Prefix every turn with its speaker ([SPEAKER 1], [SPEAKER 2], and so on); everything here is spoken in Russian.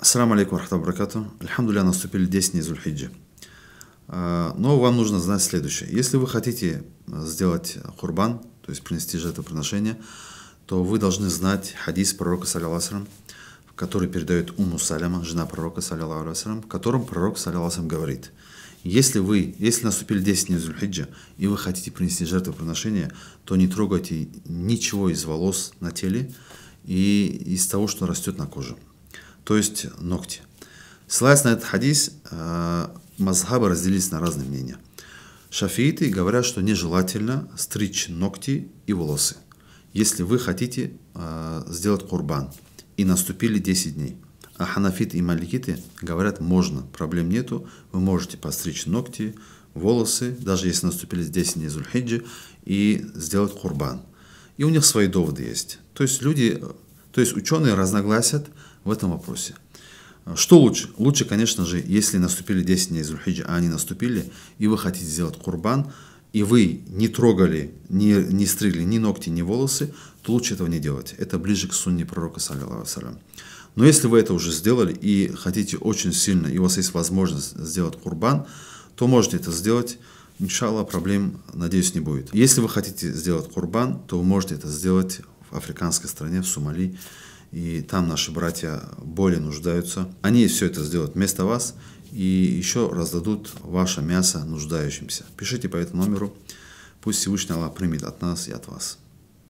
[SPEAKER 1] Ассаламу алейкум рахмату баракату. Альхамдуля, наступили 10 дней Зульхиджи. А, но вам нужно знать следующее. Если вы хотите а, сделать хурбан, то есть принести жертвоприношение, то вы должны знать хадис пророка, саллиллаху который передает Уму Саляма, жена пророка, саллиллаху в котором пророк, саллиллаху говорит, если вы, если наступили 10 дней Зульхиджа, и вы хотите принести жертвоприношение, то не трогайте ничего из волос на теле и из того, что растет на коже то есть ногти. Ссылаясь на этот хадис, э, мазхабы разделились на разные мнения. Шафииты говорят, что нежелательно стричь ногти и волосы, если вы хотите э, сделать курбан, и наступили 10 дней. А ханафиты и маликиты говорят, можно, проблем нету, вы можете постричь ногти, волосы, даже если наступили 10 дней Зульхиджи, и сделать курбан. И у них свои доводы есть. То есть люди то есть ученые разногласят в этом вопросе. Что лучше? Лучше, конечно же, если наступили 10 дней Зульхиджа, а они наступили, и вы хотите сделать курбан, и вы не трогали, не, не стригли ни ногти, ни волосы, то лучше этого не делать. Это ближе к сунне пророка, саллиллаху Но если вы это уже сделали и хотите очень сильно, и у вас есть возможность сделать курбан, то можете это сделать. Иншалла, проблем, надеюсь, не будет. Если вы хотите сделать курбан, то вы можете это сделать в африканской стране, в Сомали, и там наши братья более нуждаются. Они все это сделают вместо вас и еще раздадут ваше мясо нуждающимся. Пишите по этому номеру. Пусть Всевышний Аллах примет от нас и от вас.